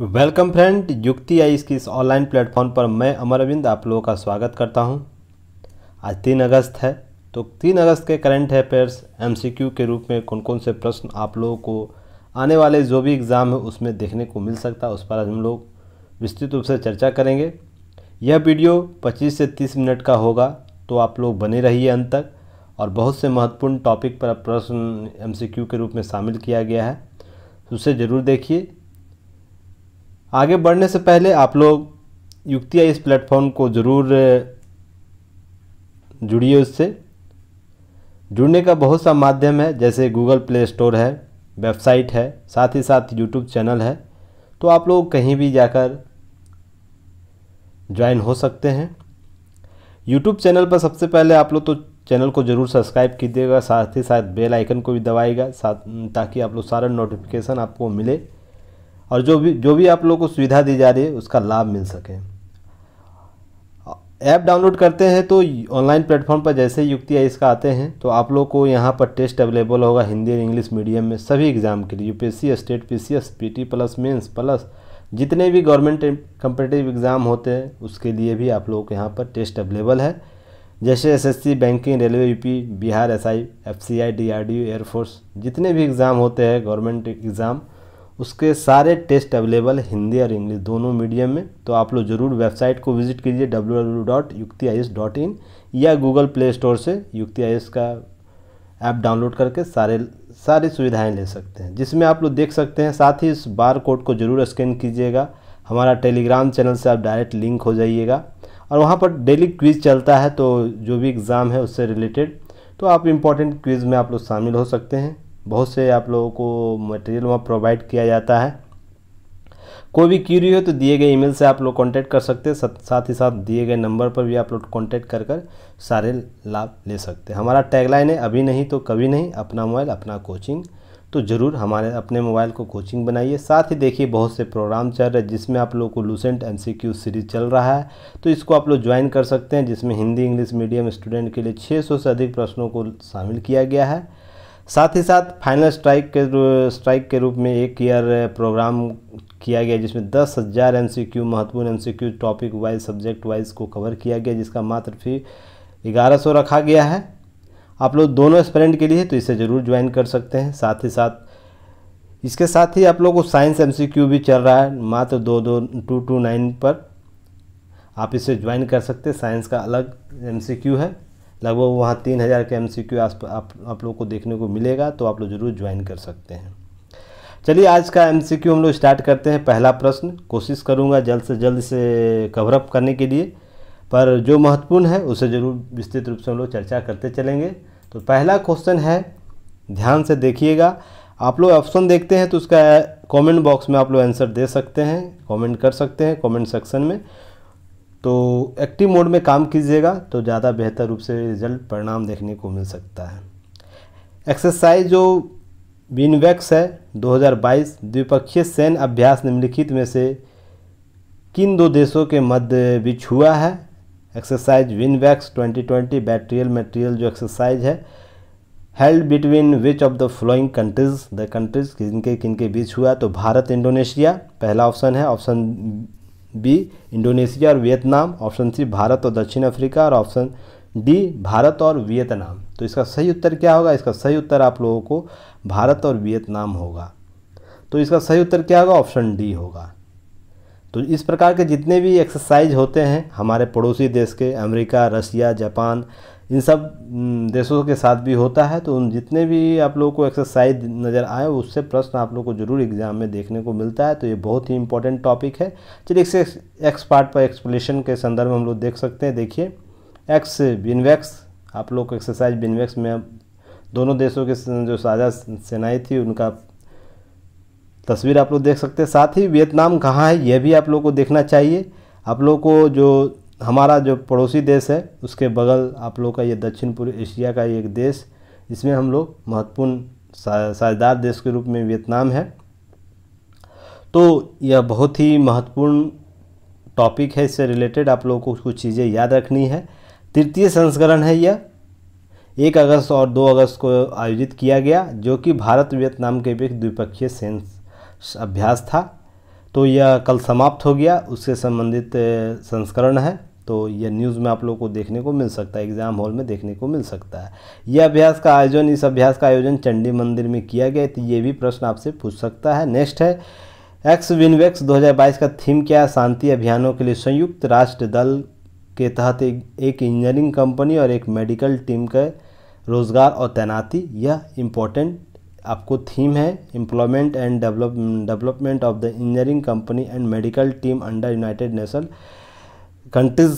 Welcome friend युक्ति आई इसकी इस ऑनलाइन प्लेटफॉर्म पर मैं अमर अरविंद आप लोगों का स्वागत करता हूं। आज तीन अगस्त है तो तीन अगस्त के करंट अफेयर्स एमसीक्यू के रूप में कौन कौन से प्रश्न आप लोगों को आने वाले जो भी एग्ज़ाम है उसमें देखने को मिल सकता है उस पर आज हम लोग विस्तृत रूप से चर्चा करेंगे यह वीडियो पच्चीस से तीस मिनट का होगा तो आप लोग बने रहिए अंत तक और बहुत से महत्वपूर्ण टॉपिक पर प्रश्न एम के रूप में शामिल किया गया है उसे ज़रूर देखिए आगे बढ़ने से पहले आप लोग युक्तिया इस प्लेटफॉर्म को ज़रूर जुड़िए उससे जुड़ने का बहुत सा माध्यम है जैसे गूगल प्ले स्टोर है वेबसाइट है साथ ही साथ यूट्यूब चैनल है तो आप लोग कहीं भी जाकर ज्वाइन हो सकते हैं यूट्यूब चैनल पर सबसे पहले आप लोग तो चैनल को ज़रूर सब्सक्राइब कीजिएगा साथ ही साथ बेल आइकन को भी दबाएगा साथ ताकि आप लोग सारा नोटिफिकेशन आपको मिले और जो भी जो भी आप लोगों को सुविधा दी जा रही है उसका लाभ मिल सके ऐप डाउनलोड करते हैं तो ऑनलाइन प्लेटफॉर्म पर जैसे युक्ति आई इसका आते हैं तो आप लोग को यहाँ पर टेस्ट अवेलेबल होगा हिंदी और इंग्लिश मीडियम में सभी एग्ज़ाम के लिए UPSC state P C plus mains plus जितने भी गवर्नमेंट कंपटेटिव एग्ज़ाम होते हैं उसके लिए भी आप लोगों के यहाँ पर टेस्ट अवेलेबल है जैसे एस बैंकिंग रेलवे यू बिहार एस एसआई एफसीआई डीआरडीओ एयरफोर्स जितने भी एग्ज़ाम होते हैं गवर्नमेंट एग्ज़ाम उसके सारे टेस्ट अवेलेबल हिंदी और इंग्लिश दोनों मीडियम में तो आप लोग जरूर वेबसाइट को विजिट कीजिए W W dot Yukti I S dot in या गूगल प्ले स्टोर से युक्ति आई एस का ऐप डाउनलोड करके सारे सारी सुविधाएं ले सकते हैं जिसमें आप लोग देख सकते हैं साथ ही इस बार कोड को ज़रूर स्कैन कीजिएगा हमारा टेलीग्राम चैनल से आप डायरेक्ट लिंक हो जाइएगा और वहाँ पर डेली क्विज चलता है तो जो भी एग्ज़ाम है उससे रिलेटेड तो आप इम्पॉर्टेंट क्विज़ में आप लोग शामिल हो सकते हैं बहुत से आप लोगों को मटेरियल वहाँ प्रोवाइड किया जाता है कोई भी क्यूरी हो तो दिए गए ईमेल से आप लोग कांटेक्ट कर सकते हैं साथ ही साथ दिए गए नंबर पर भी आप लोग कांटेक्ट कर कर सारे लाभ ले सकते हैं हमारा टैगलाइन है अभी नहीं तो कभी नहीं अपना मोबाइल अपना कोचिंग तो ज़रूर हमारे अपने मोबाइल को कोचिंग बनाइए साथ ही देखिए बहुत से प्रोग्राम चल रहे हैं जिसमें आप लोग को लूसेंट एम सीरीज़ चल रहा है तो इसको आप लोग ज्वाइन कर सकते हैं जिसमें हिंदी इंग्लिश मीडियम स्टूडेंट के लिए छः से अधिक प्रश्नों को शामिल किया गया है साथ ही साथ फाइनल स्ट्राइक के स्ट्राइक के रूप में एक ईयर प्रोग्राम uh, किया गया जिसमें दस हज़ार एम महत्वपूर्ण एम टॉपिक वाइज सब्जेक्ट वाइज को कवर किया गया जिसका मात्र फी ग्यारह सौ रखा गया है आप लोग दोनों स्पेरेंट के लिए तो इसे ज़रूर ज्वाइन कर सकते हैं साथ ही साथ इसके साथ ही आप लोग को साइंस एम भी चल रहा है मात्र दो दो टू टू नाइन पर आप इसे ज्वाइन कर सकते साइंस का अलग एम है लगभग वहाँ तीन हज़ार के एम सी क्यू आप, आप लोग को देखने को मिलेगा तो आप लोग जरूर ज्वाइन कर सकते हैं चलिए आज का एम सी क्यू हम लोग स्टार्ट करते हैं पहला प्रश्न कोशिश करूँगा जल्द से जल्द से कवरअप करने के लिए पर जो महत्वपूर्ण है उसे ज़रूर विस्तृत रूप से हम लोग चर्चा करते चलेंगे तो पहला क्वेश्चन है ध्यान से देखिएगा आप लोग ऑप्शन देखते हैं तो उसका कमेंट बॉक्स में आप लोग आंसर दे सकते हैं कमेंट कर सकते हैं कमेंट सेक्शन में तो एक्टिव मोड में काम कीजिएगा तो ज़्यादा बेहतर रूप से रिजल्ट परिणाम देखने को मिल सकता है एक्सरसाइज जो विनवैक्स है 2022 द्विपक्षीय सैन्य अभ्यास निम्नलिखित में से किन दो देशों के मध्य बीच हुआ है एक्सरसाइज विनवैक्स 2020 बैटरियल मटेरियल जो एक्सरसाइज है held between which of the following countries the countries किनके किनके बीच हुआ तो भारत इंडोनेशिया पहला ऑप्शन है ऑप्शन बी इंडोनेशिया और वियतनाम ऑप्शन सी भारत और दक्षिण अफ्रीका और ऑप्शन डी भारत और वियतनाम तो इसका सही उत्तर क्या होगा इसका सही उत्तर आप लोगों को भारत और वियतनाम होगा तो इसका सही उत्तर क्या होगा ऑप्शन डी होगा तो इस प्रकार के जितने भी एक्सरसाइज होते हैं हमारे पड़ोसी देश के अमेरिका रसिया जापान इन सब देशों के साथ भी होता है तो उन जितने भी आप लोगों को एक्सरसाइज नज़र आए उससे प्रश्न आप लोगों को जरूर एग्जाम में देखने को मिलता है तो ये बहुत ही इंपॉर्टेंट टॉपिक है चलिए इससे एक्स पार्ट पर एक्सप्लेशन के संदर्भ में हम लोग देख सकते हैं देखिए एक्स बिनवैक्स आप लोग को एक्सरसाइज बिनवैक्स में दोनों देशों के जो साझा सेनाएँ थी उनका तस्वीर आप लोग देख सकते हैं साथ ही वियतनाम कहाँ है यह भी आप लोग को देखना चाहिए आप लोग को जो हमारा जो पड़ोसी देश है उसके बगल आप लोग का ये दक्षिण पूर्व एशिया का एक देश इसमें हम लोग महत्वपूर्ण साझेदार देश के रूप में वियतनाम है तो यह बहुत ही महत्वपूर्ण टॉपिक है इससे रिलेटेड आप लोगों को कुछ चीज़ें याद रखनी है तृतीय संस्करण है यह एक अगस्त और दो अगस्त को आयोजित किया गया जो कि भारत वियतनाम के बीच द्विपक्षीय सेंस अभ्यास था तो यह कल समाप्त हो गया उससे संबंधित संस्करण है तो यह न्यूज़ में आप लोगों को देखने को मिल सकता है एग्ज़ाम हॉल में देखने को मिल सकता है यह अभ्यास का आयोजन इस अभ्यास का आयोजन चंडी मंदिर में किया गया तो ये भी प्रश्न आपसे पूछ सकता है नेक्स्ट है एक्स विनवेक्स 2022 का थीम क्या है शांति अभियानों के लिए संयुक्त राष्ट्र दल के तहत एक इंजीनियरिंग कंपनी और एक मेडिकल टीम के रोज़गार और तैनाती यह इम्पोर्टेंट आपको थीम है employment and develop development of the engineering company and medical team under United Nation countries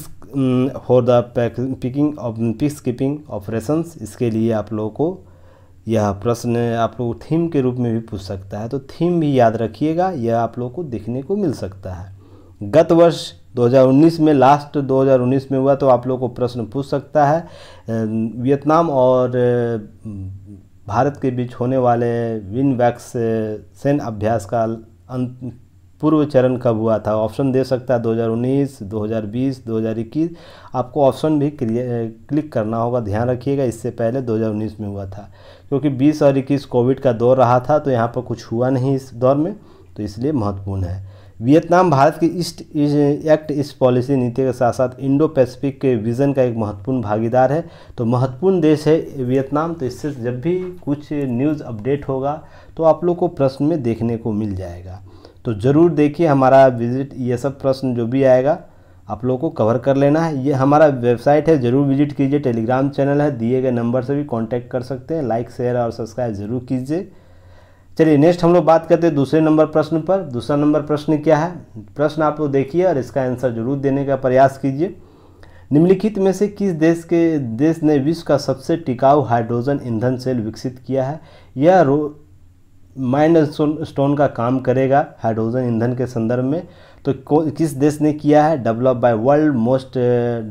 for the picking of peace keeping operations इसके लिए आप लोगों को यह प्रश्न आप लोग थीम के रूप में भी पूछ सकता है तो थीम भी याद रखिएगा यह आप लोग को देखने को मिल सकता है गत वर्ष 2019 में लास्ट 2019 में हुआ तो आप लोग को प्रश्न पूछ सकता है वियतनाम और भारत के बीच होने वाले विन वैक्स सेन अभ्यास का अंत पूर्व चरण कब हुआ था ऑप्शन दे सकता है 2019, 2020, 2021 आपको ऑप्शन भी क्लिक करना होगा ध्यान रखिएगा इससे पहले 2019 में हुआ था क्योंकि 20 और 21 कोविड का दौर रहा था तो यहाँ पर कुछ हुआ नहीं इस दौर में तो इसलिए महत्वपूर्ण है वियतनाम भारत की ईस्ट एक्ट इस पॉलिसी नीति के साथ साथ इंडो पैसिफिक के विज़न का एक महत्वपूर्ण भागीदार है तो महत्वपूर्ण देश है वियतनाम तो इससे जब भी कुछ न्यूज़ अपडेट होगा तो आप लोग को प्रश्न में देखने को मिल जाएगा तो ज़रूर देखिए हमारा विजिट ये सब प्रश्न जो भी आएगा आप लोगों को कवर कर लेना है ये हमारा वेबसाइट है ज़रूर विजिट कीजिए टेलीग्राम चैनल है दिए गए नंबर से भी कांटेक्ट कर सकते हैं लाइक शेयर और सब्सक्राइब ज़रूर कीजिए चलिए नेक्स्ट हम लोग बात करते हैं दूसरे नंबर प्रश्न पर दूसरा नंबर प्रश्न क्या है प्रश्न आप लोग देखिए और इसका आंसर जरूर देने का प्रयास कीजिए निम्नलिखित में से किस देश के देश ने विश्व का सबसे टिकाऊ हाइड्रोजन ईंधन सेल विकसित किया है यह रो माइंड स्टोन का काम करेगा हाइड्रोजन ईंधन के संदर्भ में तो किस देश ने किया है develop by world most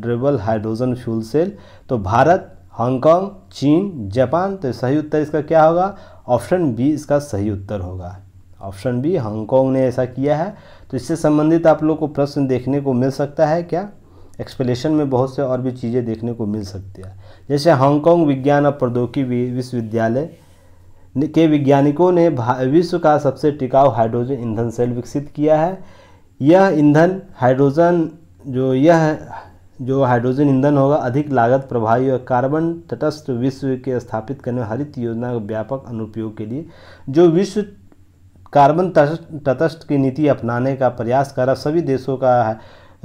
durable hydrogen fuel cell तो भारत हांगकांग चीन जापान तो सही उत्तर इसका क्या होगा ऑप्शन बी इसका सही उत्तर होगा ऑप्शन बी हांगकांग ने ऐसा किया है तो इससे संबंधित आप लोग को प्रश्न देखने को मिल सकता है क्या एक्सप्लेशन में बहुत से और भी चीज़ें देखने को मिल सकती है जैसे हांगकांग विज्ञान और प्रौद्योगिकी विश्वविद्यालय के वैज्ञानिकों ने विश्व का सबसे टिकाऊ हाइड्रोजन ईंधन सेल विकसित किया है यह ईंधन हाइड्रोजन जो यह जो हाइड्रोजन ईंधन होगा अधिक लागत प्रभावी और कार्बन तटस्थ विश्व के स्थापित करने हरित योजना के व्यापक अनुपयोग के लिए जो विश्व कार्बन तटस्थ की नीति अपनाने का प्रयास कर रहा सभी देशों का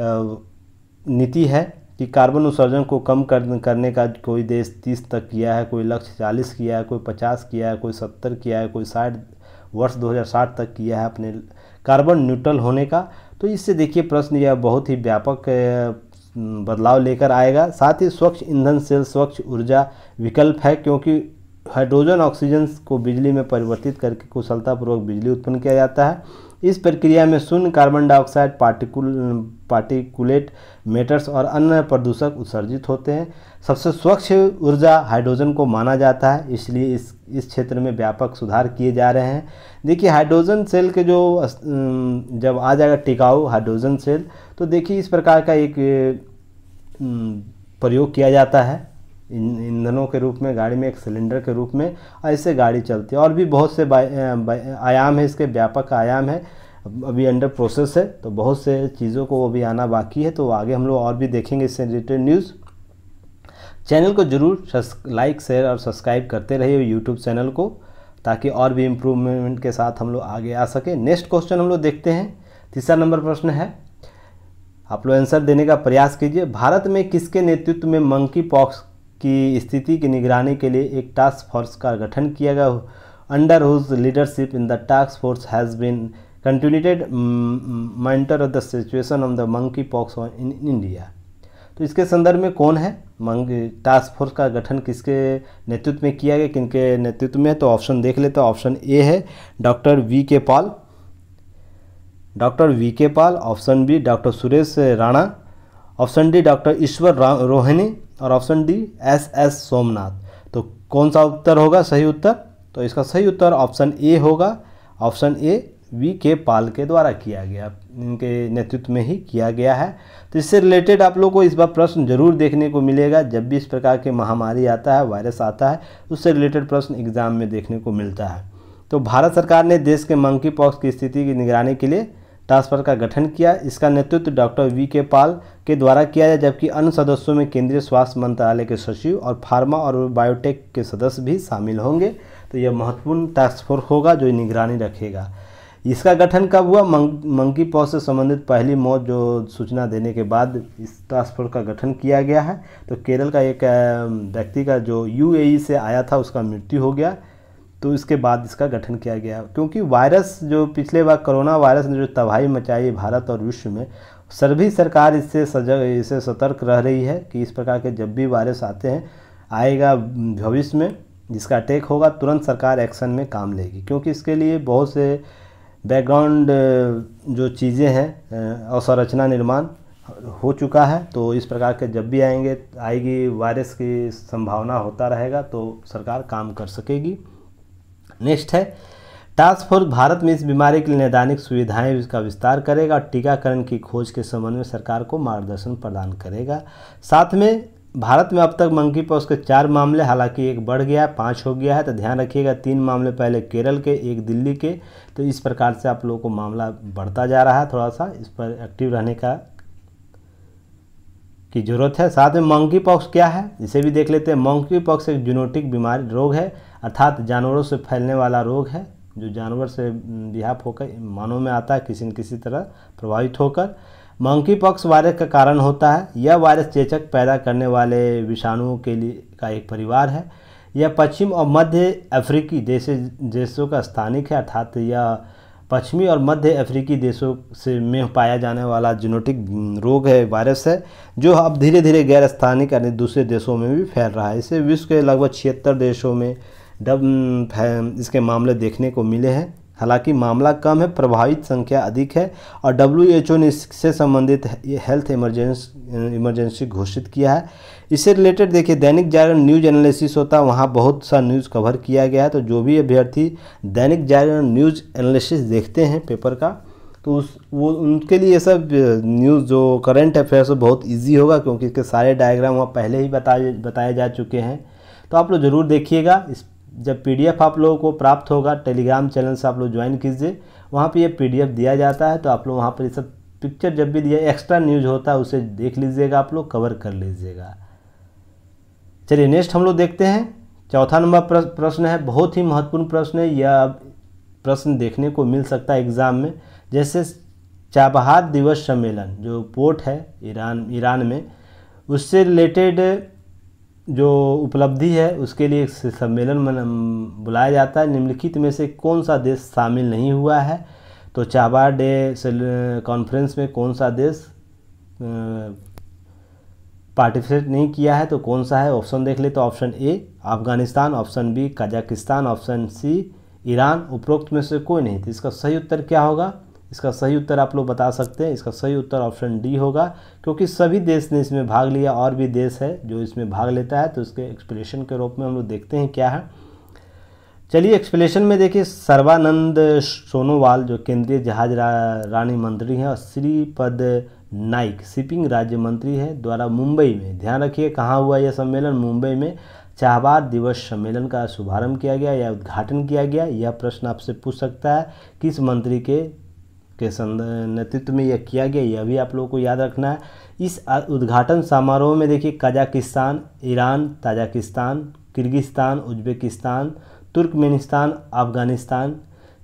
नीति है कि कार्बन उत्सर्जन को कम कर करने का कोई देश तीस तक किया है कोई लक्ष्य चालीस किया है कोई पचास किया है कोई सत्तर किया है कोई साठ वर्ष 2060 तक किया है अपने कार्बन न्यूट्रल होने का तो इससे देखिए प्रश्न यह बहुत ही व्यापक बदलाव लेकर आएगा साथ ही स्वच्छ ईंधन सेल स्वच्छ ऊर्जा विकल्प है क्योंकि हाइड्रोजन ऑक्सीजन को बिजली में परिवर्तित करके कुशलतापूर्वक बिजली उत्पन्न किया जाता है इस प्रक्रिया में शून्य कार्बन डाइऑक्साइड पार्टिकुल पार्टिकुलेट मेटर्स और अन्य प्रदूषक उत्सर्जित होते हैं सबसे स्वच्छ ऊर्जा हाइड्रोजन को माना जाता है इसलिए इस इस क्षेत्र में व्यापक सुधार किए जा रहे हैं देखिए हाइड्रोजन सेल के जो जब आ जाएगा टिकाऊ हाइड्रोजन सेल तो देखिए इस प्रकार का एक प्रयोग किया जाता है इन ईंधनों के रूप में गाड़ी में एक सिलेंडर के रूप में ऐसे गाड़ी चलती है और भी बहुत से आयाम है इसके व्यापक आयाम है अभी अंडर प्रोसेस है तो बहुत से चीज़ों को अभी आना बाकी है तो आगे हम लोग और भी देखेंगे इससे रिलेटेड न्यूज़ चैनल को जरूर लाइक शेयर और सब्सक्राइब करते रहिए यूट्यूब चैनल को ताकि और भी इम्प्रूवमेंट के साथ हम लोग आगे आ सके नेक्स्ट क्वेश्चन हम लोग देखते हैं तीसरा नंबर प्रश्न है आप लोग आंसर देने का प्रयास कीजिए भारत में किसके नेतृत्व में मंकी पॉक्स की स्थिति की निगरानी के लिए एक टास्क फोर्स का गठन किया गया under whose leadership in the task force has been continuated monitor of the situation of the monkey pox in India तो इसके संदर्भ में कौन है टास्क फोर्स का गठन किसके नेतृत्व में किया गया किनके नेतृत्व में तो ऑप्शन देख लेते हैं ऑप्शन ए है doctor V K Paul doctor V K Pal option B doctor Suresh Rana option D doctor Ishwar Rohini और option D S S Somnath तो कौन सा उत्तर होगा सही उत्तर तो इसका सही उत्तर ऑप्शन ए होगा ऑप्शन ए वी के पाल के द्वारा किया गया इनके नेतृत्व में ही किया गया है तो इससे रिलेटेड आप लोग को इस बार प्रश्न जरूर देखने को मिलेगा जब भी इस प्रकार के महामारी आता है वायरस आता है उससे रिलेटेड प्रश्न एग्जाम में देखने को मिलता है तो भारत सरकार ने देश के मंकी पॉक्स की स्थिति की निगरानी के लिए ट्रांसफर का गठन किया इसका नेतृत्व डॉक्टर वी के पाल के द्वारा किया जाए जबकि अन्य सदस्यों में केंद्रीय स्वास्थ्य मंत्रालय के सचिव और फार्मा और बायोटेक के सदस्य भी शामिल होंगे तो यह महत्वपूर्ण टास्क फोर्स होगा जो निगरानी रखेगा इसका गठन कब हुआ मंकी पॉज से संबंधित पहली मौत जो सूचना देने के बाद इस टास्क फोर्स का गठन किया गया है तो केरल का एक व्यक्ति का जो यूएई e से आया था उसका मृत्यु हो गया तो इसके बाद इसका गठन किया गया क्योंकि वायरस जो पिछले बार कोरोना वायरस ने जो तबाही मचाई भारत और विश्व में सभी सरकार इससे सजग इससे सतर्क रह रही है कि इस प्रकार के जब भी वायरस आते हैं आएगा भविष्य में जिसका अटैक होगा तुरंत सरकार एक्शन में काम लेगी क्योंकि इसके लिए बहुत से बैकग्राउंड जो चीज़ें हैं अवसंरचना निर्माण हो चुका है तो इस प्रकार के जब भी आएंगे आएगी वायरस की संभावना होता रहेगा तो सरकार काम कर सकेगी नेक्स्ट है टास्क फोर्स भारत में इस बीमारी के लिए नैदानिक सुविधाएं इसका विस्तार करेगा और टीकाकरण की खोज के संबंध में सरकार को मार्गदर्शन प्रदान करेगा साथ में भारत में अब तक मंकी पॉक्स के चार मामले हालांकि एक बढ़ गया है पाँच हो गया है तो ध्यान रखिएगा तीन मामले पहले केरल के एक दिल्ली के तो इस प्रकार से आप लोगों को मामला बढ़ता जा रहा है थोड़ा सा इस पर एक्टिव रहने का की जरूरत है साथ में मंकी पॉक्स क्या है इसे भी देख लेते हैं मंकी पॉक्स एक जूनोटिक बीमारी रोग है अर्थात जानवरों से फैलने वाला रोग है जो जानवर से बिहाप होकर मानव में आता है किसी न किसी तरह प्रभावित होकर मंकी पॉक्स वायरस का कारण होता है यह वायरस चेचक पैदा करने वाले विषाणुओं के लिए का एक परिवार है यह पश्चिम और मध्य अफ्रीकी देश देशों का स्थानिक है अर्थात यह पश्चिमी और मध्य अफ्रीकी देशों से में पाया जाने वाला जीनोटिक रोग है वायरस है जो अब धीरे धीरे गैर स्थानिक यानी दूसरे देशों में भी फैल रहा है इसे विश्व के लगभग छिहत्तर देशों में डब इसके मामले देखने को मिले हैं हालांकि मामला कम है प्रभावित संख्या अधिक है और डब्ल्यू ने इससे संबंधित हेल्थ इमरजेंसी इमरजेंसी घोषित किया है इससे रिलेटेड देखिए दैनिक जागरण न्यूज एनालिसिस होता है वहाँ बहुत सा न्यूज़ कवर किया गया है तो जो भी अभ्यर्थी दैनिक जागरण न्यूज एनालिसिस देखते हैं पेपर का तो उस वो उनके लिए सब न्यूज़ जो करंट अफेयर्स बहुत ईजी होगा क्योंकि इसके सारे डायग्राम वहाँ पहले ही बताए बताए जा चुके हैं तो आप लोग ज़रूर देखिएगा इस जब पीडीएफ आप लोगों को प्राप्त होगा टेलीग्राम चैनल से आप लोग ज्वाइन कीजिए वहाँ पे ये पीडीएफ दिया जाता है तो आप लोग वहाँ पर ये सब पिक्चर जब भी दिया एक्स्ट्रा न्यूज होता है उसे देख लीजिएगा आप लोग कवर कर लीजिएगा चलिए नेक्स्ट हम लोग देखते हैं चौथा नंबर प्रश्न है बहुत ही महत्वपूर्ण प्रश्न है यह प्रश्न देखने को मिल सकता है एग्ज़ाम में जैसे चाबहार दिवस सम्मेलन जो पोर्ट है ईरान ईरान में उससे रिलेटेड जो उपलब्धि है उसके लिए एक सम्मेलन बुलाया जाता है निम्नलिखित में से कौन सा देश शामिल नहीं हुआ है तो चाबा डे कॉन्फ्रेंस में कौन सा देश पार्टिसिपेट नहीं किया है तो कौन सा है ऑप्शन देख ले तो option A Afghanistan option B Kazakhstan option C Iran उपरोक्त में से कोई नहीं तो इसका सही उत्तर क्या होगा इसका सही उत्तर आप लोग बता सकते हैं इसका सही उत्तर ऑप्शन डी होगा क्योंकि सभी देश ने इसमें भाग लिया और भी देश है जो इसमें भाग लेता है तो इसके एक्सप्लेशन के रूप में हम लोग देखते हैं क्या है चलिए एक्सप्लेशन में देखिए सर्वानंद सोनोवाल जो केंद्रीय जहाज रा, रानी मंत्री हैं और श्रीपद नाइक शिपिंग राज्य मंत्री है द्वारा मुंबई में ध्यान रखिए कहाँ हुआ यह सम्मेलन मुंबई में चाहबाद दिवस सम्मेलन का शुभारंभ किया गया या उद्घाटन किया गया यह प्रश्न आपसे पूछ सकता है किस मंत्री के के नेतृत्व में यह किया गया यह भी आप लोगों को याद रखना है इस उद्घाटन समारोह में देखिए Kazakhstan Iran Tajikistan Kyrgyzstan Uzbekistan Turkmenistan Afghanistan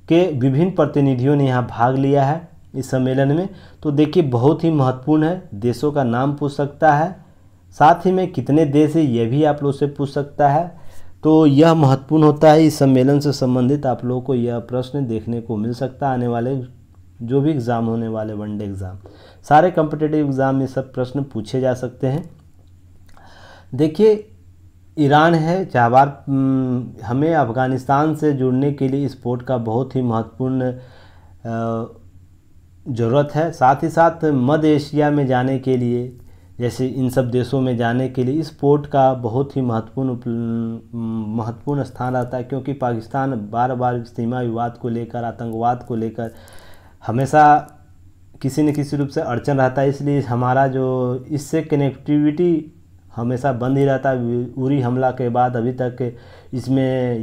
के विभिन्न प्रतिनिधियों ने यहाँ भाग लिया है इस सम्मेलन में तो देखिए बहुत ही महत्वपूर्ण है देशों का नाम पूछ सकता है साथ ही में कितने देश है यह भी आप लोग से पूछ सकता है तो यह महत्वपूर्ण होता है इस सम्मेलन से संबंधित आप लोगों को यह प्रश्न देखने को मिल सकता है आने वाले जो भी एग्ज़ाम होने वाले वनडे एग्ज़ाम सारे कॉम्पिटेटिव एग्ज़ाम में सब प्रश्न पूछे जा सकते हैं देखिए ईरान है चाहबार हम्म, हमें अफ़गानिस्तान से जुड़ने के लिए इस पोर्ट का बहुत ही महत्वपूर्ण ज़रूरत है साथ ही साथ मध्य एशिया में जाने के लिए जैसे इन सब देशों में जाने के लिए इस पोर्ट का बहुत ही महत्वपूर्ण हम्म, महत्वपूर्ण स्थान रहता है क्योंकि पाकिस्तान बार बार सीमा विवाद को लेकर आतंकवाद को लेकर हमेशा किसी न किसी रूप से अड़चन रहता है इसलिए हमारा जो इससे कनेक्टिविटी हमेशा बंद ही रहता है उरी हमला के बाद अभी तक इसमें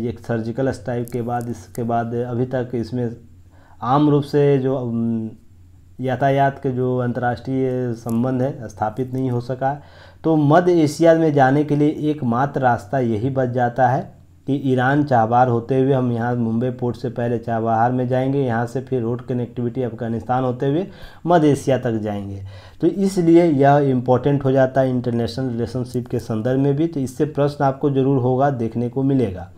एक सर्जिकल स्ट्राइक के बाद इसके बाद अभी तक इसमें आम रूप से जो यातायात के जो अंतर्राष्ट्रीय संबंध है स्थापित नहीं हो सका तो मध्य एशिया में जाने के लिए एकमात्र रास्ता यही बच जाता है कि ईरान चाबार होते हुए हम यहाँ मुंबई पोर्ट से पहले चाबहार में जाएंगे यहाँ से फिर रोड कनेक्टिविटी अफगानिस्तान होते हुए मध्य एशिया तक जाएंगे तो इसलिए यह इम्पोर्टेंट हो जाता है इंटरनेशनल रिलेशनशिप के संदर्भ में भी तो इससे प्रश्न आपको ज़रूर होगा देखने को मिलेगा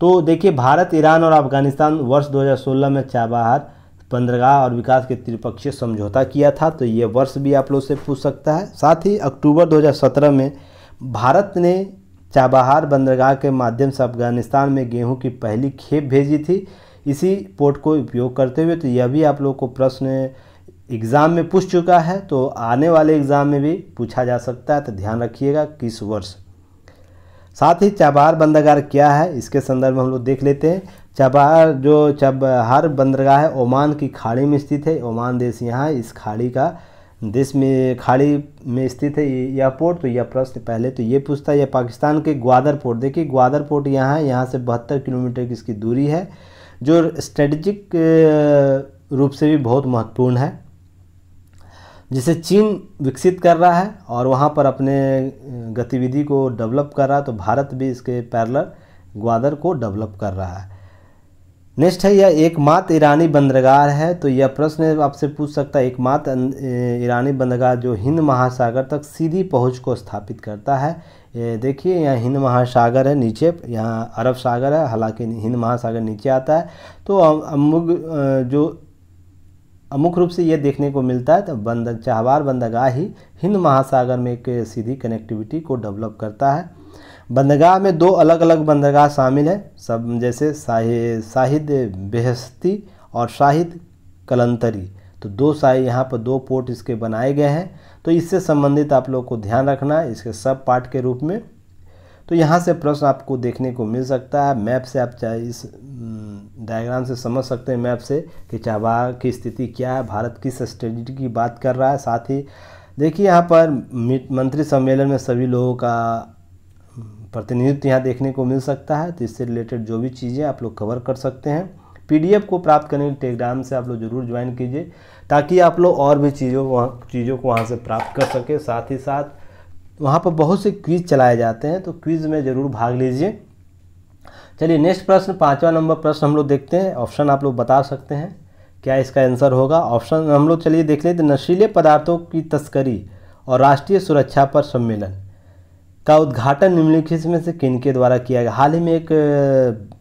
तो देखिए भारत ईरान और अफगानिस्तान वर्ष दो में चाबहार बंदरगाह और विकास के त्रिपक्षीय समझौता किया था तो ये वर्ष भी आप लोग से पूछ सकता है साथ ही अक्टूबर 2017 में भारत ने चाबहार बंदरगाह के माध्यम से अफगानिस्तान में गेहूं की पहली खेप भेजी थी इसी पोर्ट को उपयोग करते हुए तो यह भी आप लोग को प्रश्न एग्ज़ाम में पूछ चुका है तो आने वाले एग्ज़ाम में भी पूछा जा सकता है तो ध्यान रखिएगा किस वर्ष साथ ही चाबहार बंदरगाह क्या है इसके संदर्भ में हम लोग देख लेते हैं चाबहार जो चाबहार बंदरगाह है ओमान की खाड़ी में स्थित है ओमान देश यहाँ इस खाड़ी का देश में खाड़ी में स्थित है यह पोर्ट तो यह प्रश्न पहले तो ये पूछता है यह पाकिस्तान के ग्वादर पोर्ट देखिए ग्वादर पोर्ट यहाँ है यहाँ से बहत्तर किलोमीटर की इसकी दूरी है जो स्ट्रेटजिक रूप से भी बहुत महत्वपूर्ण है जिसे चीन विकसित कर रहा है और वहाँ पर अपने गतिविधि को डेवलप कर रहा है तो भारत भी इसके पैरलर ग्वादर को डेवलप कर रहा है नेक्स्ट है यह एकमात्र ईरानी बंदरगाह है तो यह प्रश्न आपसे पूछ सकता है एकमात्र अं, ईरानी बंदरगाह जो हिंद महासागर तक सीधी पहुंच को स्थापित करता है देखिए यहाँ हिंद महासागर है नीचे यहाँ अरब सागर है हालांकि हिंद महासागर नीचे आता है तो अमुग जो अमुख रूप से यह देखने को मिलता है तो बंद चाहवार बंदरगाह ही हिंद महासागर में एक सीधी कनेक्टिविटी को डेवलप करता है बंदगाह में दो अलग अलग बंदगाह शामिल हैं सब जैसे शाहि शाहिद बेहस्ती और शाहिद कलंतरी तो दो साई यहाँ पर दो पोर्ट इसके बनाए गए हैं तो इससे संबंधित आप लोग को ध्यान रखना है इसके सब पार्ट के रूप में तो यहाँ से प्रश्न आपको देखने को मिल सकता है मैप से आप चाहे इस डायग्राम से समझ सकते हैं मैप से कि चाहबाग की स्थिति क्या है भारत किस स्ट्रेटी की बात कर रहा है साथ ही देखिए यहाँ पर मंत्री सम्मेलन में सभी लोगों का प्रतिनिधित्व यहाँ देखने को मिल सकता है तो इससे रिलेटेड जो भी चीज़ें आप लोग कवर कर सकते हैं पीडीएफ को प्राप्त करने के लिए टेलीग्राम से आप लोग जरूर ज्वाइन कीजिए ताकि आप लोग और भी चीज़ों को वहाँ चीज़ों को वहाँ से प्राप्त कर सकें साथ ही साथ वहाँ पर बहुत से क्विज चलाए जाते हैं तो क्विज में ज़रूर भाग लीजिए चलिए नेक्स्ट प्रश्न पाँचवा नंबर प्रश्न हम लोग देखते हैं ऑप्शन आप लोग बता सकते हैं क्या इसका आंसर होगा ऑप्शन हम लोग चलिए देख लेते नशीले पदार्थों की तस्करी और राष्ट्रीय सुरक्षा पर सम्मेलन का उद्घाटन निम्नलिखित में से किन के द्वारा किया गया हाल ही में एक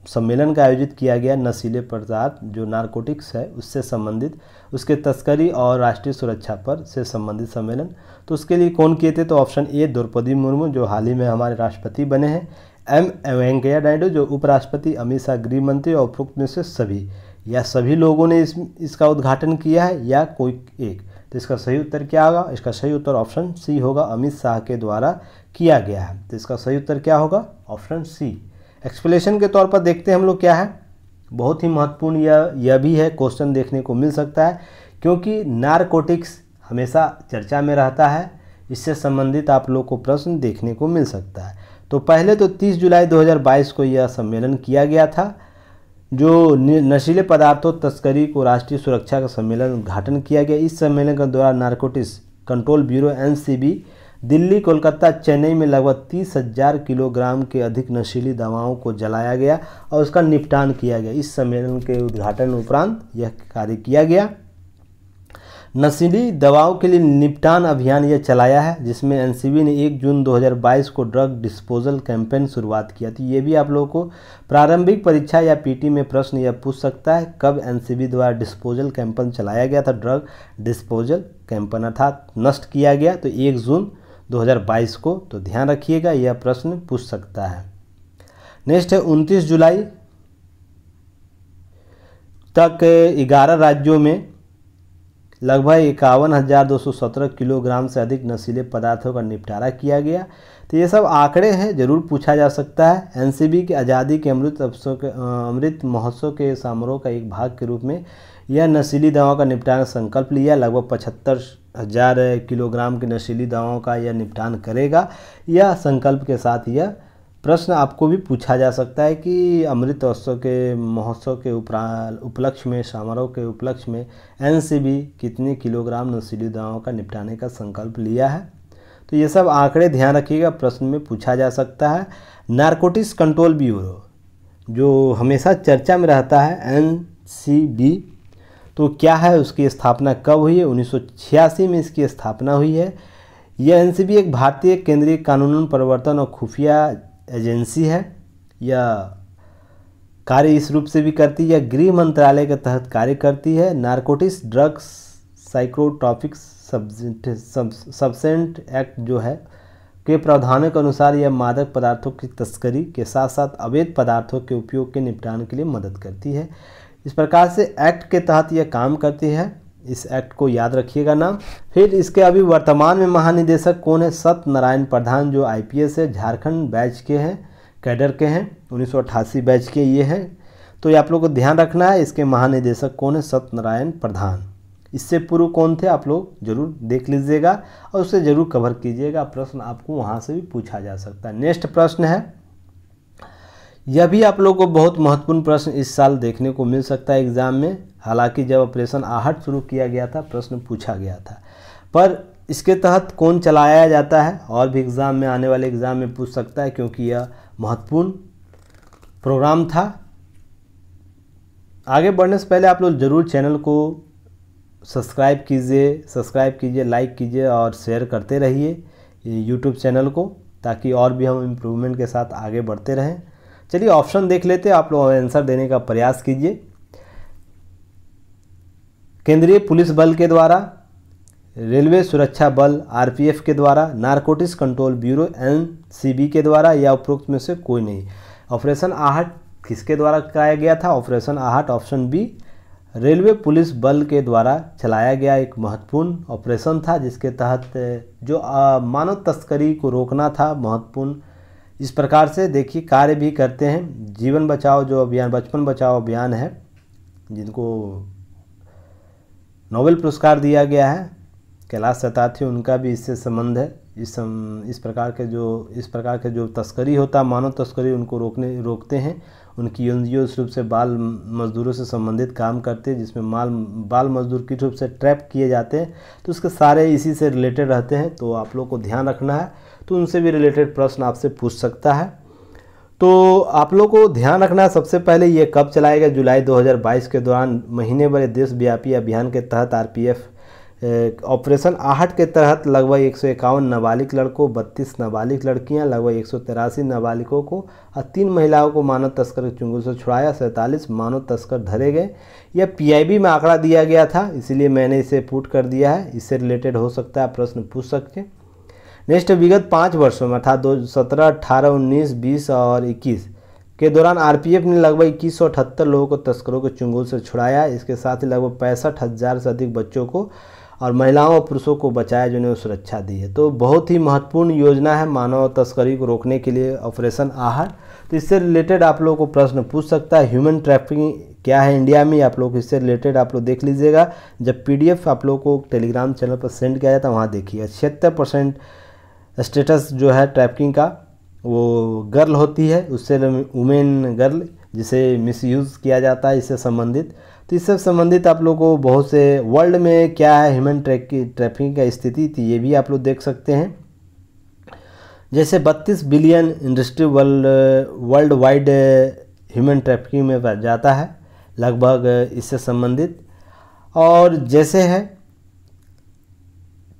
सम्मेलन का आयोजित किया गया नशीले पदार्थ जो नारकोटिक्स है उससे संबंधित उसके तस्करी और राष्ट्रीय सुरक्षा पर से संबंधित सम्मेलन तो उसके लिए कौन किए थे तो ऑप्शन ए द्रौपदी मुर्मू जो हाल ही में हमारे राष्ट्रपति बने हैं एम वेंकैया नायडू जो उपराष्ट्रपति अमित शाह गृह मंत्री और उपयुक्त में से सभी या सभी लोगों ने इस इसका उद्घाटन किया है या कोई एक तो इसका सही उत्तर क्या होगा इसका सही उत्तर ऑप्शन सी होगा अमित शाह के द्वारा किया गया है तो इसका सही उत्तर क्या होगा ऑप्शन सी एक्सप्लेनेशन के तौर पर देखते हैं हम लोग क्या है बहुत ही महत्वपूर्ण यह यह भी है क्वेश्चन देखने को मिल सकता है क्योंकि नारकोटिक्स हमेशा चर्चा में रहता है इससे संबंधित आप लोग को प्रश्न देखने को मिल सकता है तो पहले तो 30 जुलाई 2022 को यह सम्मेलन किया गया था जो नशीले पदार्थों तस्करी को राष्ट्रीय सुरक्षा का सम्मेलन उद्घाटन किया गया इस सम्मेलन के द्वारा narcotics control bureau NCB Delhi Kolkata Chennai में लगभग तीस हजार किलोग्राम के अधिक नशीली दवाओं को जलाया गया और उसका निपटान किया गया इस सम्मेलन के उद्घाटन उपरांत यह कार्य किया गया नशीली दवाओं के लिए निपटान अभियान यह चलाया है जिसमें एनसीबी ने 1 जून 2022 को ड्रग डिस्पोजल कैंपेन शुरुआत किया थी तो ये भी आप लोगों को प्रारंभिक परीक्षा या पीटी में प्रश्न यह पूछ सकता है कब एनसीबी द्वारा डिस्पोजल कैंपेन चलाया गया था ड्रग डिस्पोजल कैंपेन अर्थात नष्ट किया गया तो एक जून 2022 को तो ध्यान रखिएगा यह प्रश्न पूछ सकता है नेक्स्ट है 29 जुलाई तक 11 राज्यों में लगभग इक्यावन हज़ार दो सौ सत्रह किलोग्राम से अधिक नशीले पदार्थों का निपटारा किया गया तो ये सब आंकड़े हैं जरूर पूछा जा सकता है एनसीबी के आज़ादी के अमृत अवसरों के अमृत महोत्सव के समारोह का एक भाग के रूप में यह नशीली दवाओं का निपटारा संकल्प लिया लगभग पचहत्तर हजार किलोग्राम की नशीली दवाओं का यह निपटान करेगा यह संकल्प के साथ यह प्रश्न आपको भी पूछा जा सकता है कि अमृत महोत्सव के महोत्सव के उपरा उपलक्ष्य में समारोह के उपलक्ष्य में एनसीबी कितने किलोग्राम नशीली दवाओं का निपटाने का संकल्प लिया है तो ये सब आंकड़े ध्यान रखिएगा प्रश्न में पूछा जा सकता है नारकोटिक्स कंट्रोल ब्यूरो जो हमेशा चर्चा में रहता है एन तो क्या है उसकी स्थापना कब हुई है उन्नीस में इसकी स्थापना हुई है यह एन एक भारतीय केंद्रीय कानून परिवर्तन और खुफिया एजेंसी है यह कार्य इस रूप से भी करती है गृह मंत्रालय के तहत कार्य करती है narcotics drugs psychotropic substance act जो है के प्रावधानों के अनुसार यह मादक पदार्थों की तस्करी के साथ साथ अवैध पदार्थों के उपयोग के निपटान के लिए मदद करती है इस प्रकार से एक्ट के तहत यह काम करती है इस एक्ट को याद रखिएगा नाम फिर इसके अभी वर्तमान में महानिदेशक कौन है सत्यनारायण प्रधान जो आईपीएस है झारखंड बैच के हैं कैडर के हैं 1988 बैच के ये हैं तो ये आप लोग को ध्यान रखना है इसके महानिदेशक कौन है सत्यनारायण प्रधान इससे पूर्व कौन थे आप लोग जरूर देख लीजिएगा और उसे जरूर कवर कीजिएगा प्रश्न आपको वहाँ से भी पूछा जा सकता है नेक्स्ट प्रश्न है यह भी आप लोग को बहुत महत्वपूर्ण प्रश्न इस साल देखने को मिल सकता है एग्ज़ाम में हालांकि जब ऑपरेशन आहट शुरू किया गया था प्रश्न पूछा गया था पर इसके तहत कौन चलाया जाता है और भी एग्ज़ाम में आने वाले एग्ज़ाम में पूछ सकता है क्योंकि यह महत्वपूर्ण प्रोग्राम था आगे बढ़ने से पहले आप लोग ज़रूर चैनल को सब्सक्राइब कीजिए सब्सक्राइब कीजिए लाइक कीजिए और शेयर करते रहिए यूट्यूब चैनल को ताकि और भी हम इम्प्रूवमेंट के साथ आगे बढ़ते रहें चलिए ऑप्शन देख लेते हैं आप लोग आंसर देने का प्रयास कीजिए केंद्रीय पुलिस बल के द्वारा रेलवे सुरक्षा बल आरपीएफ के द्वारा नारकोटिक्स कंट्रोल ब्यूरो एनसीबी के द्वारा या उपरोक्त में से कोई नहीं ऑपरेशन आहट किसके द्वारा कराया गया था ऑपरेशन आहट ऑप्शन बी रेलवे पुलिस बल के द्वारा चलाया गया एक महत्वपूर्ण ऑपरेशन था जिसके तहत जो मानव तस्करी को रोकना था महत्वपूर्ण इस प्रकार से देखिए कार्य भी करते हैं जीवन बचाओ जो अभियान बचपन बचाओ अभियान है जिनको नोबेल पुरस्कार दिया गया है कैलाश सतार्थी उनका भी इससे संबंध है इस सम, इस प्रकार के जो इस प्रकार के जो तस्करी होता है मानव तस्करी उनको रोकने रोकते हैं उनकी एन जी रूप से बाल मजदूरों से संबंधित काम करते हैं जिसमें माल बाल मजदूर की रूप से ट्रैप किए जाते हैं तो उसके सारे इसी से रिलेटेड रहते हैं तो आप लोग को ध्यान रखना है तो उनसे भी रिलेटेड प्रश्न आपसे पूछ सकता है तो आप लोग को ध्यान रखना सबसे पहले ये कब चलाया गया जुलाई 2022 के दौरान महीने भर देशव्यापी अभियान के तहत आरपीएफ ऑपरेशन आहट के तहत लगभग एक सौ नाबालिग लड़कों बत्तीस नाबालिग लड़कियां लगभग एक नाबालिगों को और तीन महिलाओं को मानव तस्कर के से छुड़ाया सैंतालीस मानव तस्कर धरे गए यह पीआईबी में आंकड़ा दिया गया था इसीलिए मैंने इसे पुट कर दिया है इससे रिलेटेड हो सकता है प्रश्न पूछ सकते हैं नेक्स्ट विगत पाँच वर्षों में अर्थात दो सत्रह अठारह उन्नीस बीस और इक्कीस के दौरान आरपीएफ ने लगभग इक्कीस लोगों को तस्करों के चुंगुल से छुड़ाया इसके साथ ही लगभग पैंसठ हज़ार से अधिक बच्चों को और महिलाओं और पुरुषों को बचाया जिन्हें सुरक्षा दी है तो बहुत ही महत्वपूर्ण योजना है मानव तस्करी को रोकने के लिए ऑपरेशन आहार तो इससे रिलेटेड आप लोगों को प्रश्न पूछ सकता है ह्यूमन ट्रैफिकिंग क्या है इंडिया में आप लोग इससे रिलेटेड आप लोग देख लीजिएगा जब पीडीएफ आप लोग को टेलीग्राम चैनल पर सेंड किया जाता है वहाँ देखिए छिहत्तर परसेंट स्टेटस जो है ट्रैफिकिंग का वो गर्ल होती है उससे वुमेन गर्ल जिसे मिसयूज़ किया जाता है इससे संबंधित तो इससे संबंधित आप लोग को बहुत से वर्ल्ड में क्या है ह्यूमन ट्रैफिकिंग का स्थिति थी ये भी आप लोग देख सकते हैं जैसे 32 billion industry world world wide human trafficking में जाता है लगभग इससे संबंधित और जैसे है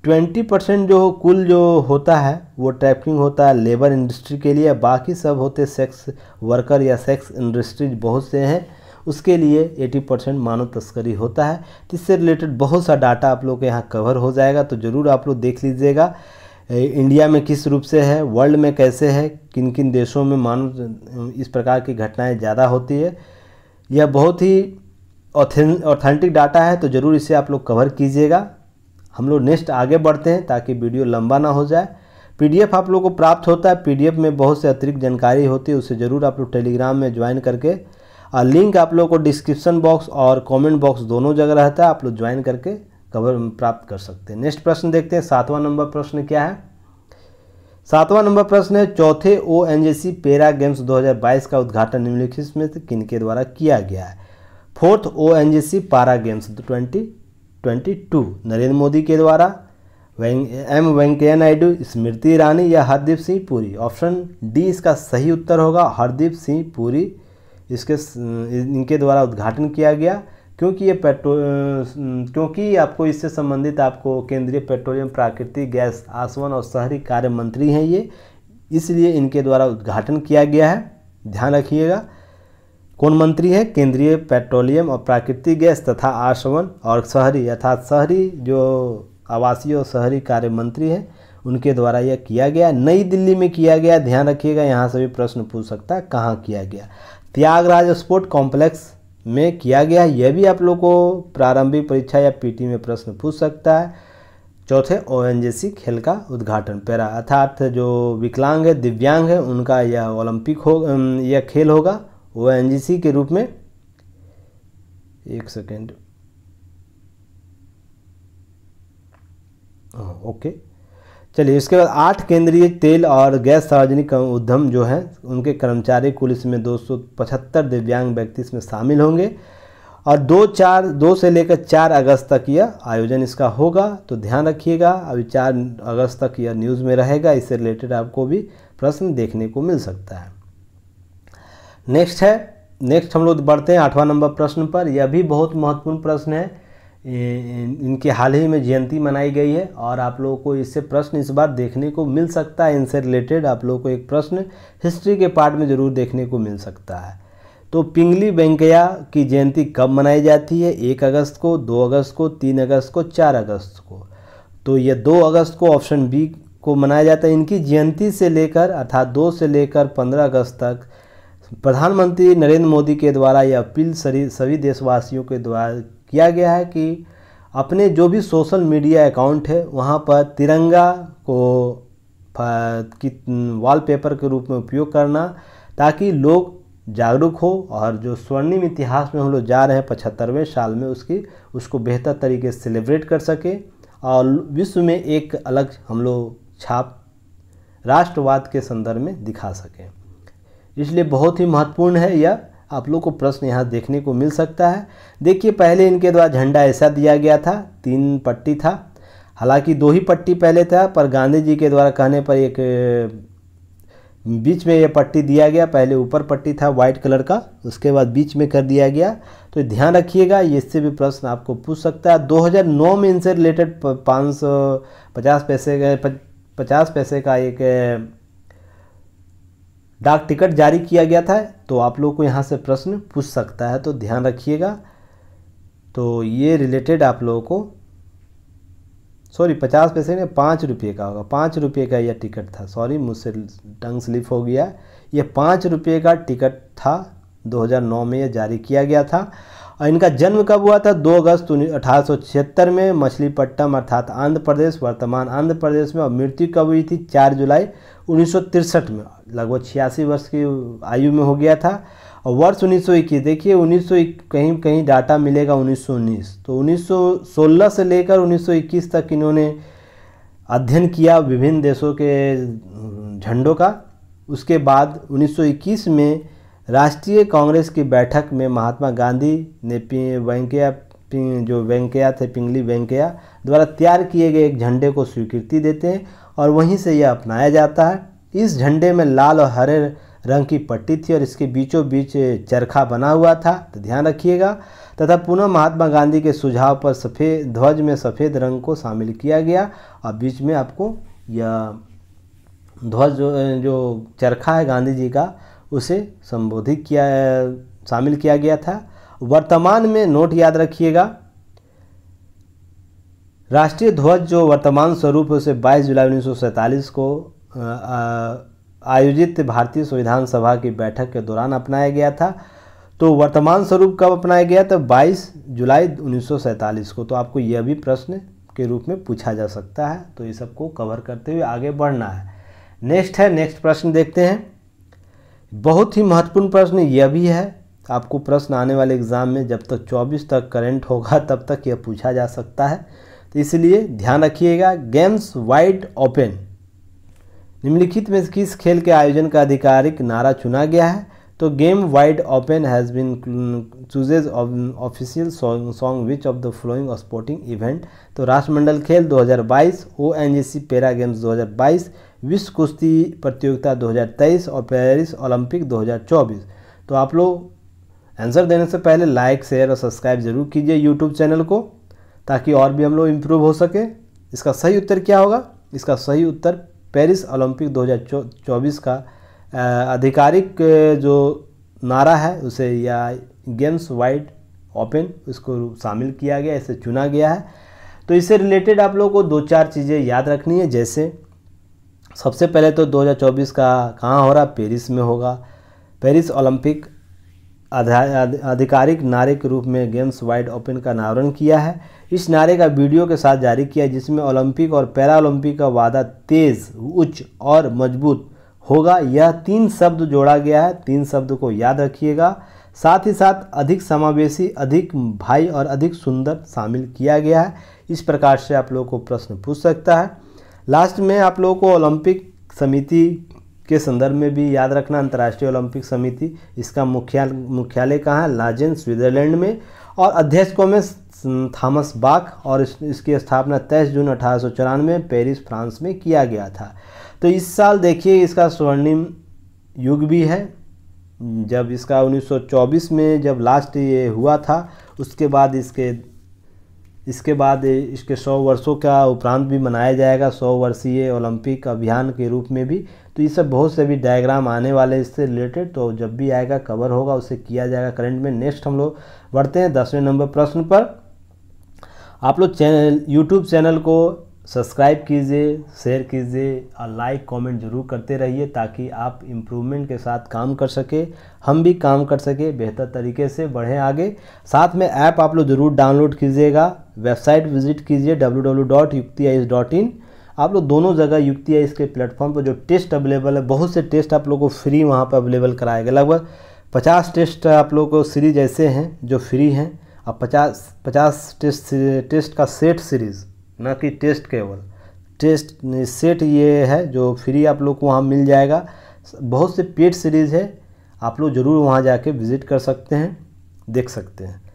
ट्वेंटी परसेंट जो कुल जो होता है वो ट्रैफिकिंग होता है लेबर इंडस्ट्री के लिए बाकी सब होते सेक्स वर्कर या सेक्स इंडस्ट्रीज बहुत से हैं उसके लिए 80 परसेंट मानव तस्करी होता है इससे रिलेटेड बहुत सा डाटा आप लोग के यहाँ कवर हो जाएगा तो ज़रूर आप लोग देख लीजिएगा इंडिया में किस रूप से है वर्ल्ड में कैसे है किन किन देशों में मानव इस प्रकार की घटनाएं ज़्यादा होती है यह बहुत ही ऑथेंटिक डाटा है तो ज़रूर इसे आप लोग कवर कीजिएगा हम लोग नेक्स्ट आगे बढ़ते हैं ताकि वीडियो लंबा ना हो जाए पीडीएफ आप लोगों को प्राप्त होता है पीडीएफ में बहुत से अतिरिक्त जानकारी होती है उसे ज़रूर आप लोग टेलीग्राम में ज्वाइन करके और लिंक आप लोगों को डिस्क्रिप्शन बॉक्स और कमेंट बॉक्स दोनों जगह रहता है आप लोग ज्वाइन करके कवर प्राप्त कर सकते हैं नेक्स्ट प्रश्न देखते हैं सातवां नंबर प्रश्न क्या है सातवां नंबर प्रश्न है चौथे ओ पेरा गेम्स दो का उद्घाटन निम्नलिखित में किनके द्वारा किया गया है फोर्थ ओ पारा गेम्स ट्वेंटी 2022 नरेंद्र मोदी के द्वारा एम वेंकैया नायडू स्मृति ईरानी या हरदीप सिंह पुरी ऑप्शन डी इसका सही उत्तर होगा हरदीप सिंह पुरी इसके इनके द्वारा उद्घाटन किया गया क्योंकि ये पेट्रो क्योंकि आपको इससे संबंधित आपको केंद्रीय पेट्रोलियम प्राकृतिक गैस आसवन और शहरी कार्य मंत्री हैं ये इसलिए इनके द्वारा उद्घाटन किया गया है ध्यान रखिएगा कौन मंत्री हैं केंद्रीय पेट्रोलियम और प्राकृतिक गैस तथा आश्रवन और शहरी अर्थात शहरी जो आवासीय और शहरी कार्य मंत्री हैं उनके द्वारा यह किया गया नई दिल्ली में किया गया ध्यान रखिएगा यहाँ से भी प्रश्न पूछ सकता है कहाँ किया गया त्यागराज स्पोर्ट कॉम्प्लेक्स में किया गया यह भी आप लोग को प्रारंभिक परीक्षा या पीटी में प्रश्न पूछ सकता है चौथे ओएनजीसी खेल का उद्घाटन पैरा अर्थात जो विकलांग है दिव्यांग है उनका यह ओलंपिक हो यह खेल होगा वो एन के रूप में एक सेकेंड ओके हाँ, चलिए इसके बाद आठ केंद्रीय तेल और गैस सार्वजनिक उद्यम जो हैं उनके कर्मचारी कुल इसमें दो दिव्यांग व्यक्ति इसमें शामिल होंगे और दो चार दो से लेकर चार अगस्त तक यह आयोजन इसका होगा तो ध्यान रखिएगा अभी चार अगस्त तक यह न्यूज़ में रहेगा इससे रिलेटेड आपको भी प्रश्न देखने को मिल सकता है नेक्स्ट है नेक्स्ट हम लोग बढ़ते हैं आठवां नंबर प्रश्न पर यह भी बहुत महत्वपूर्ण प्रश्न है इनके हाल ही में जयंती मनाई गई है और आप लोगों को इससे प्रश्न इस बार देखने को मिल सकता है इनसे रिलेटेड आप लोगों को एक प्रश्न हिस्ट्री के पार्ट में ज़रूर देखने को मिल सकता है तो पिंगली वेंकैया की जयंती कब मनाई जाती है एक अगस्त को दो अगस्त को तीन अगस्त को चार अगस्त को तो यह दो अगस्त को ऑप्शन बी को मनाया जाता है इनकी जयंती से लेकर अर्थात दो से लेकर पंद्रह अगस्त तक प्रधानमंत्री नरेंद्र मोदी के द्वारा यह अपील सभी देशवासियों के द्वारा किया गया है कि अपने जो भी सोशल मीडिया अकाउंट है वहाँ पर तिरंगा को की वॉलपेपर के रूप में उपयोग करना ताकि लोग जागरूक हो और जो स्वर्णिम इतिहास में हम लोग जा रहे हैं पचहत्तरवें साल में उसकी उसको बेहतर तरीके से सेलिब्रेट कर सके और विश्व में एक अलग हम लोग छाप राष्ट्रवाद के संदर्भ में दिखा सकें इसलिए बहुत ही महत्वपूर्ण है यह आप लोग को प्रश्न यहाँ देखने को मिल सकता है देखिए पहले इनके द्वारा झंडा ऐसा दिया गया था तीन पट्टी था हालांकि दो ही पट्टी पहले था पर गांधी जी के द्वारा कहने पर एक बीच में यह पट्टी दिया गया पहले ऊपर पट्टी था वाइट कलर का उसके बाद बीच में कर दिया गया तो ध्यान रखिएगा इससे भी प्रश्न आपको पूछ सकता है 2009 में इनसे रिलेटेड पाँच सौ पचास पैसे का पचास पैसे का एक डाक टिकट जारी किया गया था तो आप लोग को यहाँ से प्रश्न पूछ सकता है तो ध्यान रखिएगा तो ये रिलेटेड आप लोगों को सॉरी पचास पैसे नहीं पाँच रुपये का होगा पाँच रुपये का यह टिकट था सॉरी मुझसे टंग स्लिप हो गया ये पाँच रुपये का टिकट था 2009 में यह जारी किया गया था और इनका जन्म कब हुआ था 2 अगस्त अठारह में मछलीपट्टम अर्थात आंध्र प्रदेश वर्तमान आंध्र प्रदेश में और मृत्यु कब हुई थी 4 जुलाई उन्नीस में लगभग छियासी वर्ष की आयु में हो गया था और वर्ष उन्नीस देखिए उन्नीस कहीं कहीं डाटा मिलेगा 1919 तो 1916 से लेकर 1921 तक इन्होंने अध्ययन किया विभिन्न देशों के झंडों का उसके बाद 1921 में राष्ट्रीय कांग्रेस की बैठक में महात्मा गांधी ने पी वेंकैया जो वेंकैया थे पिंगली वेंकैया द्वारा तैयार किए गए एक झंडे को स्वीकृति देते हैं और वहीं से यह अपनाया जाता है इस झंडे में लाल और हरे रंग की पट्टी थी और इसके बीचों बीच चरखा बना हुआ था तो ध्यान रखिएगा तथा पुनः महात्मा गांधी के सुझाव पर सफ़ेद ध्वज में सफ़ेद रंग को शामिल किया गया और बीच में आपको यह ध्वज जो, जो चरखा है गांधी जी का उसे संबोधित किया शामिल किया गया था वर्तमान में नोट याद रखिएगा राष्ट्रीय ध्वज जो वर्तमान स्वरूप है उसे 22 जुलाई उन्नीस को आयोजित भारतीय संविधान सभा की बैठक के दौरान अपनाया गया था तो वर्तमान स्वरूप कब अपनाया गया था 22 जुलाई उन्नीस को तो आपको यह भी प्रश्न के रूप में पूछा जा सकता है तो ये सबको कवर करते हुए आगे बढ़ना है नेक्स्ट है नेक्स्ट प्रश्न देखते हैं बहुत ही महत्वपूर्ण प्रश्न यह भी है आपको प्रश्न आने वाले एग्ज़ाम में जब तक 24 तक करंट होगा तब तक यह पूछा जा सकता है तो इसलिए ध्यान रखिएगा गेम्स वाइड ओपन निम्नलिखित में किस खेल के आयोजन का आधिकारिक नारा चुना गया है तो game wide open has been chooses official song which of the following sporting event तो राष्ट्रमंडल खेल 2022 ओएनजीसी पैरा गेम्स 2022 विश्व कुश्ती प्रतियोगिता 2023 और पेरिस ओलंपिक 2024 तो आप लोग आंसर देने से पहले लाइक शेयर और सब्सक्राइब जरूर कीजिए यूट्यूब चैनल को ताकि और भी हम लोग इम्प्रूव हो सके इसका सही उत्तर क्या होगा इसका सही उत्तर पेरिस ओलंपिक 2024 का आधिकारिक जो नारा है उसे या गेम्स वाइड ओपन उसको शामिल किया गया इसे चुना गया है तो इससे रिलेटेड आप लोगों को दो चार चीज़ें याद रखनी है जैसे सबसे पहले तो 2024 का कहाँ हो रहा पेरिस में होगा पेरिस ओलंपिक आधिकारिक नारे के रूप में गेम्स वाइड ओपन का अनावरण किया है इस नारे का वीडियो के साथ जारी किया जिसमें ओलंपिक और पैरा ओलंपिक का वादा तेज उच्च और मजबूत होगा यह तीन शब्द जोड़ा गया है तीन शब्द को याद रखिएगा साथ ही साथ अधिक समावेशी अधिक भाई और अधिक सुंदर शामिल किया गया है इस प्रकार से आप लोगों को प्रश्न पूछ सकता है लास्ट में आप लोगों को ओलंपिक समिति के संदर्भ में भी याद रखना अंतर्राष्ट्रीय ओलंपिक समिति इसका मुख्यालय मुख्यालय कहाँ है लाजेन स्विट्जरलैंड में और अध्यक्ष को में थॉमस बाक और इस, इसकी स्थापना तेईस जून अठारह चौरानवे पेरिस फ्रांस में किया गया था तो इस साल देखिए इसका स्वर्णिम युग भी है जब इसका 1924 में जब लास्ट ये हुआ था उसके बाद इसके इसके बाद इसके सौ वर्षों का उपरांत भी मनाया जाएगा सौ वर्षीय ओलंपिक अभियान के रूप में भी तो ये सब बहुत से भी डायग्राम आने वाले इससे रिलेटेड तो जब भी आएगा कवर होगा उसे किया जाएगा करंट में नेक्स्ट हम लोग बढ़ते हैं दसवें नंबर प्रश्न पर आप लोग चैनल यूट्यूब चैनल को सब्सक्राइब कीजिए शेयर कीजिए और लाइक कमेंट जरूर करते रहिए ताकि आप इम्प्रूवमेंट के साथ काम कर सके हम भी काम कर सके बेहतर तरीके से बढ़ें आगे साथ में ऐप आप लोग ज़रूर डाउनलोड कीजिएगा वेबसाइट विजिट कीजिए W W dot Yukti I S इन आप लोग दोनों जगह युक्ति है इसके प्लेटफॉर्म पर जो टेस्ट अवेलेबल है बहुत से टेस्ट आप लोग को फ्री वहाँ पर अवेलेबल कराया गया लगभग पचास टेस्ट आप लोग को सीरीज ऐसे हैं जो फ्री हैं और पचास पचास टेस्ट टेस्ट का सेट सीरीज़ न कि टेस्ट केवल टेस्ट सेट ये है जो फ्री आप लोग को वहाँ मिल जाएगा बहुत से पेड सीरीज़ है आप लोग ज़रूर वहाँ जाके विज़िट कर सकते हैं देख सकते हैं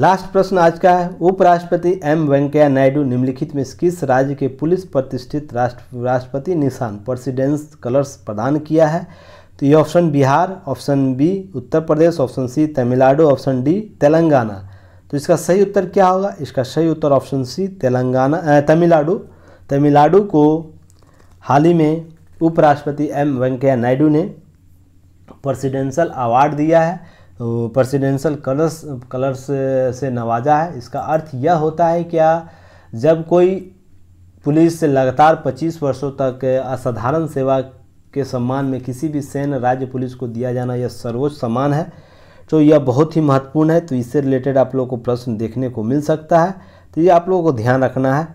लास्ट प्रश्न आज का है उपराष्ट्रपति एम वेंकैया नायडू निम्नलिखित में किस राज्य के पुलिस प्रतिष्ठित राष्ट्र राष्ट्रपति निशान प्रेसिडेंस कलर्स प्रदान किया है तो ये option Bihar option B Uttar Pradesh option C Tamil Nadu option D Telangana तो इसका सही उत्तर क्या होगा इसका सही उत्तर ऑप्शन सी तेलंगाना तमिलनाडु तमिलनाडु को हाल ही में उपराष्ट्रपति एम वेंकैया नायडू ने प्रेसिडेंशियल अवार्ड दिया है प्रेसिडेंशल कलर्स कलर्स से नवाजा है इसका अर्थ यह होता है क्या जब कोई पुलिस से लगातार 25 वर्षों तक असाधारण सेवा के सम्मान में किसी भी सैन्य राज्य पुलिस को दिया जाना यह सर्वोच्च सम्मान है तो यह बहुत ही महत्वपूर्ण है तो इससे रिलेटेड आप लोगों को प्रश्न देखने को मिल सकता है तो ये आप लोगों को ध्यान रखना है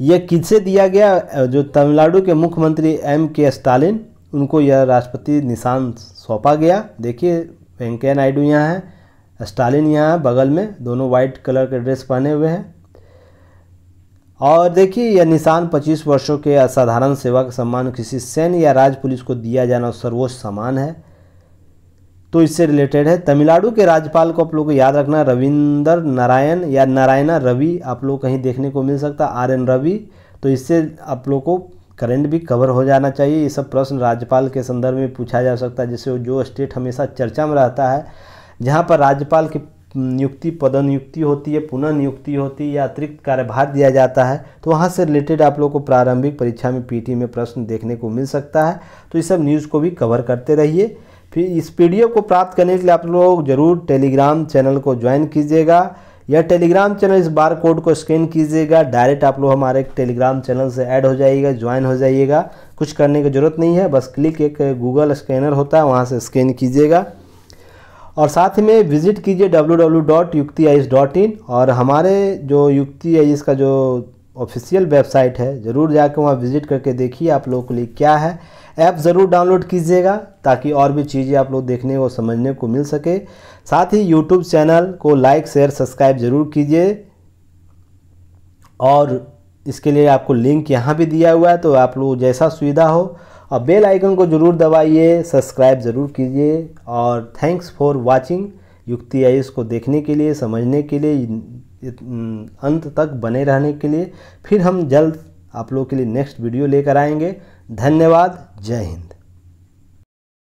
यह किससे दिया गया जो तमिलनाडु के मुख्यमंत्री एम के स्टालिन उनको यह राष्ट्रपति निशान सौंपा गया देखिए वेंकैया नायडू यहाँ है स्टालिन यहाँ बगल में दोनों वाइट कलर के ड्रेस पहने हुए हैं और देखिए यह निशान 25 वर्षों के असाधारण सेवा का सम्मान किसी सैन्य या राज्य पुलिस को दिया जाना सर्वोच्च सम्मान है तो इससे रिलेटेड है तमिलनाडु के राज्यपाल को आप लोग को याद रखना रविंदर नारायण या नारायणा रवि आप लोग कहीं देखने को मिल सकता आर एन रवि तो इससे आप लोग को करंट भी कवर हो जाना चाहिए ये सब प्रश्न राज्यपाल के संदर्भ में पूछा जा सकता है जिससे जो स्टेट हमेशा चर्चा में रहता है जहाँ पर राज्यपाल की नियुक्ति पदनियुक्ति होती है पुनः नियुक्ति होती है या अतिरिक्त कार्यभार दिया जाता है तो वहाँ से रिलेटेड आप लोग को प्रारंभिक परीक्षा में पीटी में प्रश्न देखने को मिल सकता है तो ये सब न्यूज़ को भी कवर करते रहिए फिर इस पी को प्राप्त करने के लिए आप लोग जरूर टेलीग्राम चैनल को ज्वाइन कीजिएगा या टेलीग्राम चैनल इस बार कोड को स्कैन कीजिएगा डायरेक्ट आप लोग हमारे टेलीग्राम चैनल से ऐड हो जाइएगा ज्वाइन हो जाइएगा कुछ करने की ज़रूरत नहीं है बस क्लिक एक गूगल स्कैनर होता है वहाँ से स्कैन कीजिएगा और साथ में विजिट कीजिए डब्ल्यू और हमारे जो युक्ति का जो ऑफिशियल वेबसाइट है ज़रूर जाकर वहाँ विजिट करके देखिए आप लोगों के लिए क्या है ऐप ज़रूर डाउनलोड कीजिएगा ताकि और भी चीज़ें आप लोग देखने और समझने को मिल सके साथ ही यूट्यूब चैनल को लाइक शेयर सब्सक्राइब ज़रूर कीजिए और इसके लिए आपको लिंक यहाँ भी दिया हुआ है तो आप लोग जैसा सुविधा हो और बेल आइकन को ज़रूर दबाइए सब्सक्राइब ज़रूर कीजिए और थैंक्स फॉर वाचिंग युक्ति आई को देखने के लिए समझने के लिए अंत तक बने रहने के लिए फिर हम जल्द आप लोग के लिए नेक्स्ट वीडियो लेकर आएंगे धन्यवाद जय हिंद